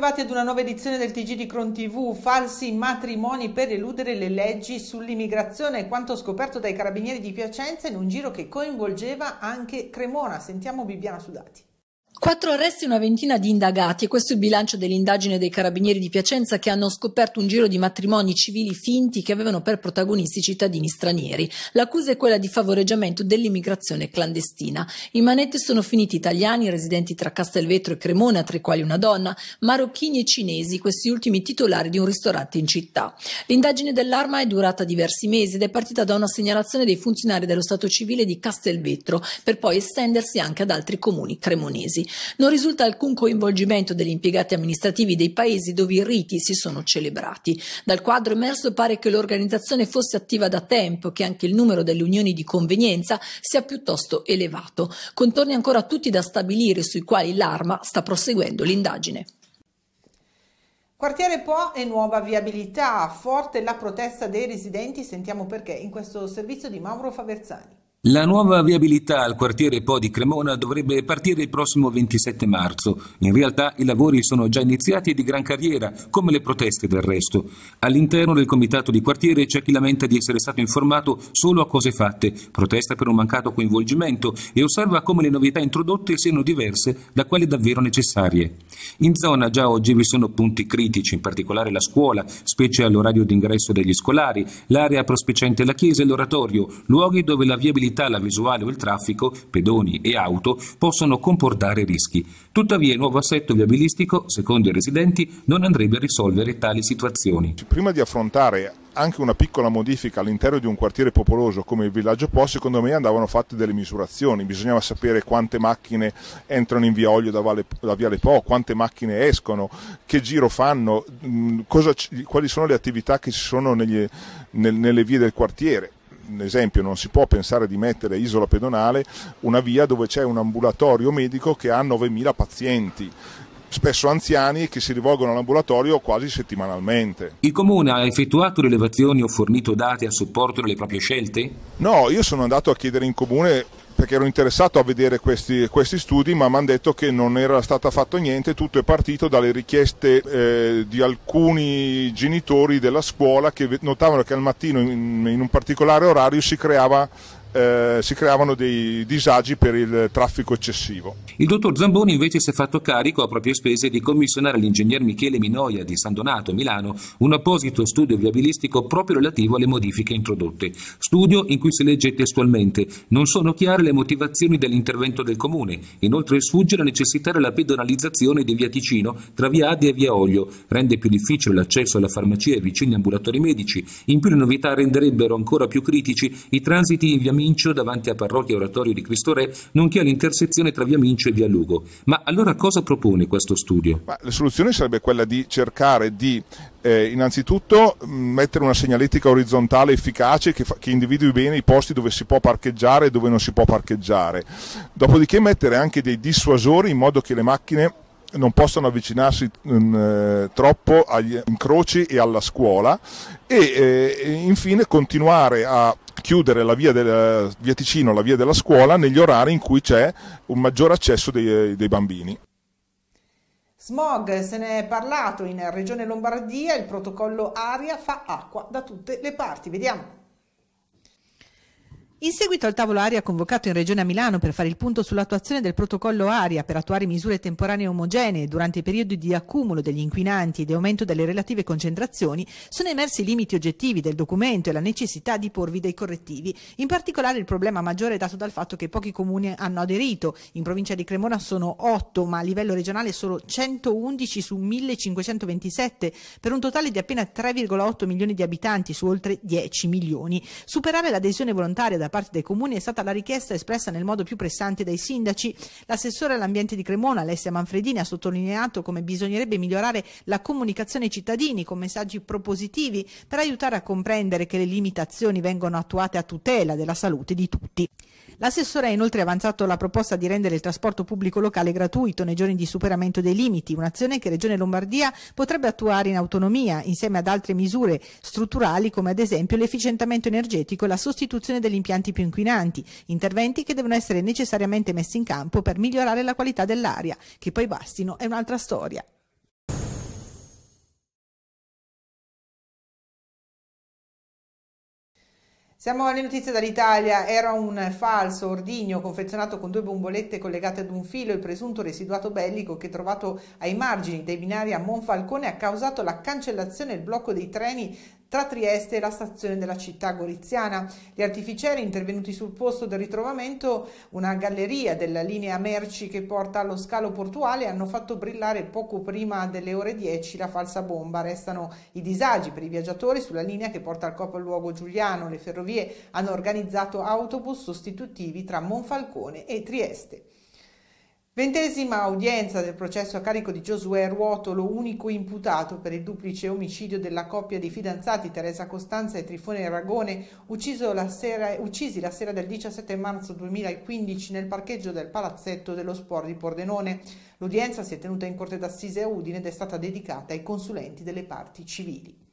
bentrovati ad una nuova edizione del TG di Cron TV. Falsi matrimoni per eludere le leggi sull'immigrazione, quanto scoperto dai carabinieri di Piacenza in un giro che coinvolgeva anche Cremona. Sentiamo Bibiana Sudati. Quattro arresti e una ventina di indagati, e questo è il bilancio dell'indagine dei carabinieri di Piacenza che hanno scoperto un giro di matrimoni civili finti che avevano per protagonisti cittadini stranieri. L'accusa è quella di favoreggiamento dell'immigrazione clandestina. In manette sono finiti italiani residenti tra Castelvetro e Cremona, tra i quali una donna, marocchini e cinesi, questi ultimi titolari di un ristorante in città. L'indagine dell'arma è durata diversi mesi ed è partita da una segnalazione dei funzionari dello Stato civile di Castelvetro, per poi estendersi anche ad altri comuni cremonesi non risulta alcun coinvolgimento degli impiegati amministrativi dei paesi dove i riti si sono celebrati. Dal quadro emerso pare che l'organizzazione fosse attiva da tempo e che anche il numero delle unioni di convenienza sia piuttosto elevato. Contorni ancora tutti da stabilire sui quali l'Arma sta proseguendo l'indagine. Quartiere Po e nuova viabilità, forte la protesta dei residenti, sentiamo perché in questo servizio di Mauro Faverzani. La nuova viabilità al quartiere Po di Cremona dovrebbe partire il prossimo 27 marzo. In realtà i lavori sono già iniziati e di gran carriera, come le proteste del resto. All'interno del comitato di quartiere c'è chi lamenta di essere stato informato solo a cose fatte, protesta per un mancato coinvolgimento e osserva come le novità introdotte siano diverse da quelle davvero necessarie. In zona già oggi vi sono punti critici, in particolare la scuola, specie all'orario d'ingresso degli scolari, l'area prospiciente la chiesa e l'oratorio, luoghi dove la viabilità sensibilità alla visuale o il traffico, pedoni e auto possono comportare rischi. Tuttavia il nuovo assetto viabilistico, secondo i residenti, non andrebbe a risolvere tali situazioni. Prima di affrontare anche una piccola modifica all'interno di un quartiere popoloso come il villaggio Po, secondo me andavano fatte delle misurazioni, bisognava sapere quante macchine entrano in via Olio da, vale, da Viale Po, quante macchine escono, che giro fanno, cosa, quali sono le attività che ci sono negli, nel, nelle vie del quartiere un esempio, non si può pensare di mettere isola pedonale una via dove c'è un ambulatorio medico che ha 9.000 pazienti spesso anziani che si rivolgono all'ambulatorio quasi settimanalmente. Il comune ha effettuato rilevazioni o fornito dati a supporto delle proprie scelte? No, io sono andato a chiedere in comune perché ero interessato a vedere questi, questi studi, ma mi hanno detto che non era stato fatto niente, tutto è partito dalle richieste eh, di alcuni genitori della scuola che notavano che al mattino in, in un particolare orario si creava eh, si creavano dei disagi per il traffico eccessivo. Il dottor Zamboni invece si è fatto carico a proprie spese di commissionare all'ingegner Michele Minoia di San Donato, Milano, un apposito studio viabilistico proprio relativo alle modifiche introdotte. Studio in cui si legge testualmente non sono chiare le motivazioni dell'intervento del Comune, inoltre sfugge la necessità della pedonalizzazione di via Ticino tra via Adi e via Olio, rende più difficile l'accesso alla farmacia e vicini ambulatori medici, in più le novità renderebbero ancora più critici i transiti in via Mincio davanti a Parrocchia Oratorio di Cristo Re, nonché all'intersezione tra via Mincio e via Lugo. Ma allora cosa propone questo studio? Ma la soluzione sarebbe quella di cercare di eh, innanzitutto mm, mettere una segnaletica orizzontale efficace che, fa, che, individui bene i posti dove si può parcheggiare e dove non si può parcheggiare. Dopodiché mettere anche dei dissuasori in modo che le macchine non possano avvicinarsi mm, eh, troppo agli incroci e alla scuola e eh, infine continuare a chiudere la via, del, via Ticino, la via della scuola, negli orari in cui c'è un maggior accesso dei, dei bambini. Smog, se ne è parlato in Regione Lombardia, il protocollo aria fa acqua da tutte le parti. Vediamo. In seguito al tavolo aria convocato in Regione a Milano per fare il punto sull'attuazione del protocollo aria per attuare misure temporanee omogenee durante i periodi di accumulo degli inquinanti ed aumento delle relative concentrazioni, sono emersi i limiti oggettivi del documento e la necessità di porvi dei correttivi. In particolare il problema maggiore è dato dal fatto che pochi comuni hanno aderito. In provincia di Cremona sono 8, ma a livello regionale solo 111 su 1527, per un totale di appena 3,8 milioni di abitanti su oltre 10 milioni. Superare l'adesione volontaria da parte dei comuni è stata la richiesta espressa nel modo più pressante dai sindaci. L'assessore all'ambiente di Cremona, Alessia Manfredini, ha sottolineato come bisognerebbe migliorare la comunicazione ai cittadini con messaggi propositivi per aiutare a comprendere che le limitazioni vengono attuate a tutela della salute di tutti. L'assessore ha inoltre avanzato la proposta di rendere il trasporto pubblico locale gratuito nei giorni di superamento dei limiti, un'azione che Regione Lombardia potrebbe attuare in autonomia insieme ad altre misure strutturali come ad esempio l'efficientamento energetico e la sostituzione degli impianti più inquinanti, interventi che devono essere necessariamente messi in campo per migliorare la qualità dell'aria, che poi bastino è un'altra storia. Siamo alle notizie dall'Italia. Era un falso ordigno confezionato con due bombolette collegate ad un filo. Il presunto residuato bellico che trovato ai margini dei binari a Monfalcone ha causato la cancellazione e il blocco dei treni tra Trieste e la stazione della città goriziana. Gli artificieri intervenuti sul posto del ritrovamento, una galleria della linea merci che porta allo scalo portuale, hanno fatto brillare poco prima delle ore 10 la falsa bomba. Restano i disagi per i viaggiatori sulla linea che porta al capoluogo Giuliano. Le ferrovie hanno organizzato autobus sostitutivi tra Monfalcone e Trieste. Ventesima udienza del processo a carico di Giosuè Ruotolo, unico imputato per il duplice omicidio della coppia di fidanzati Teresa Costanza e Trifone Aragone, la sera, uccisi la sera del 17 marzo 2015 nel parcheggio del palazzetto dello Sport di Pordenone. L'udienza si è tenuta in corte d'assise a Udine ed è stata dedicata ai consulenti delle parti civili.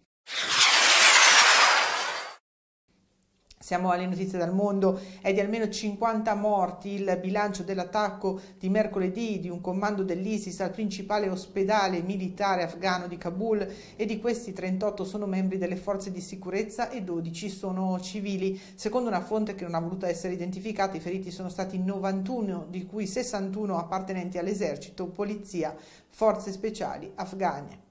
Siamo alle notizie dal mondo, è di almeno 50 morti il bilancio dell'attacco di mercoledì di un comando dell'ISIS al principale ospedale militare afgano di Kabul e di questi 38 sono membri delle forze di sicurezza e 12 sono civili. Secondo una fonte che non ha voluto essere identificata, i feriti sono stati 91, di cui 61 appartenenti all'esercito, polizia, forze speciali afghane.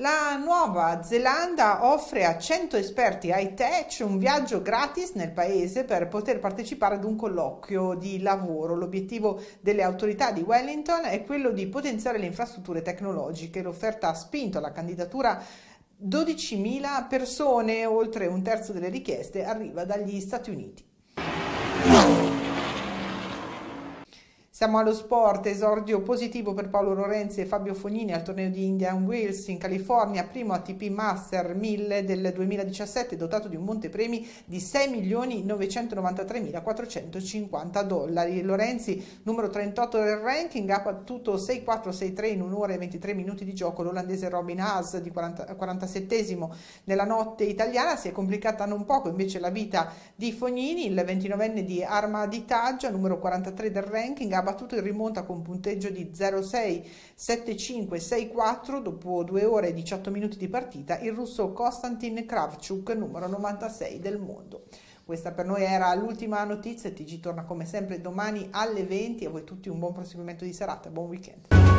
La Nuova Zelanda offre a 100 esperti high-tech un viaggio gratis nel paese per poter partecipare ad un colloquio di lavoro. L'obiettivo delle autorità di Wellington è quello di potenziare le infrastrutture tecnologiche. L'offerta ha spinto alla candidatura 12.000 persone, oltre un terzo delle richieste arriva dagli Stati Uniti. Siamo allo sport, esordio positivo per Paolo Lorenzi e Fabio Fognini al torneo di Indian Wheels in California, primo ATP Master 1000 del 2017, dotato di un montepremi di 6.993.450 dollari. Lorenzi, numero 38 del ranking, ha battuto 6-4-6-3 in un'ora e 23 minuti di gioco l'olandese Robin Haas di 47 nella notte italiana, si è complicata non poco invece la vita di Fognini, il 29enne di Arma di Taggia, numero 43 del ranking, ha battuto in rimonta con punteggio di 0-6-7-5-6-4 dopo 2 ore e 18 minuti di partita il russo Konstantin Kravchuk, numero 96 del mondo. Questa per noi era l'ultima notizia, TG torna come sempre domani alle 20 e a voi tutti un buon proseguimento di serata, buon weekend.